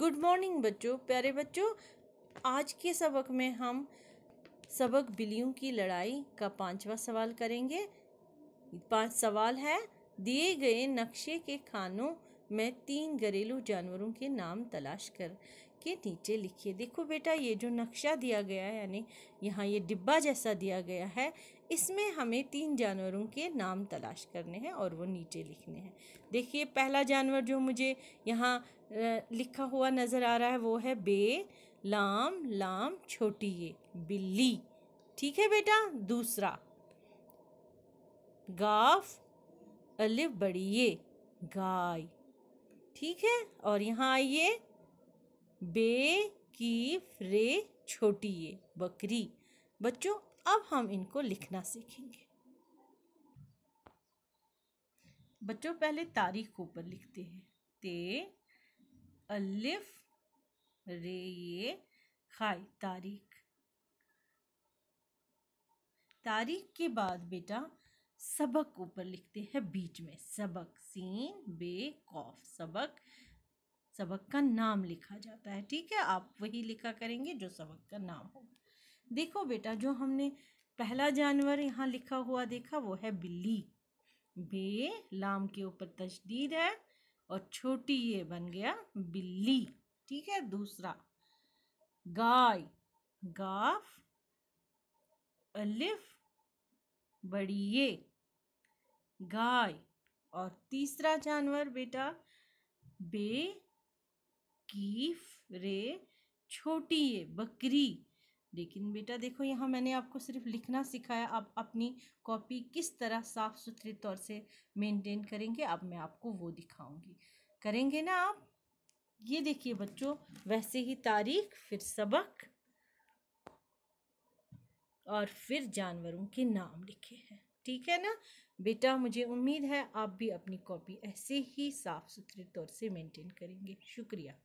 good morning बच्चों प्यारे बच्चों आज के सबक में हम सबक बिलियों की लड़ाई का पांचवा सवाल करेंगे पांच सवाल है दिए गए नक्शे के खानों मैं तीन घरेलू जानवरों के नाम तलाश कर के नीचे लिखिए देखो बेटा ये जो नक्शा दिया गया है यानी यहाँ ये डिब्बा जैसा दिया गया है इसमें हमें तीन जानवरों के नाम तलाश करने हैं और वो नीचे लिखने हैं देखिए पहला जानवर जो मुझे यहाँ लिखा हुआ नज़र आ रहा है वो है बे लाम लाम छोटी ये बिल्ली ठीक है बेटा दूसरा गाफ अलिफ बड़ी ये गाय ठीक है और यहाँ आइए बे की फ्रे छोटी ये बकरी बच्चों अब हम इनको लिखना सीखेंगे बच्चों पहले तारीख को ऊपर लिखते हैं ते अलिफ रे ये खाई तारीख तारीख के बाद बेटा सबक ऊपर लिखते हैं बीच में सबक सीन बे कॉफ सबक सबक का नाम लिखा जाता है ठीक है आप वही लिखा करेंगे जो सबक का नाम होगा देखो बेटा जो हमने पहला जानवर यहाँ लिखा हुआ देखा वो है बिल्ली बे लाम के ऊपर तशदीद है और छोटी ये बन गया बिल्ली ठीक है दूसरा गाय गाफ अलिफ बड़ी ये गाय और तीसरा जानवर बेटा बे कीफ रे छोटी ये बकरी लेकिन बेटा देखो यहाँ मैंने आपको सिर्फ लिखना सिखाया आप अपनी कॉपी किस तरह साफ़ सुथरे तौर से मेंटेन करेंगे अब मैं आपको वो दिखाऊंगी करेंगे ना आप ये देखिए बच्चों वैसे ही तारीख फिर सबक और फिर जानवरों के नाम लिखे हैं ठीक है ना बेटा मुझे उम्मीद है आप भी अपनी कॉपी ऐसे ही साफ़ सुथरे तौर से मेंटेन करेंगे शुक्रिया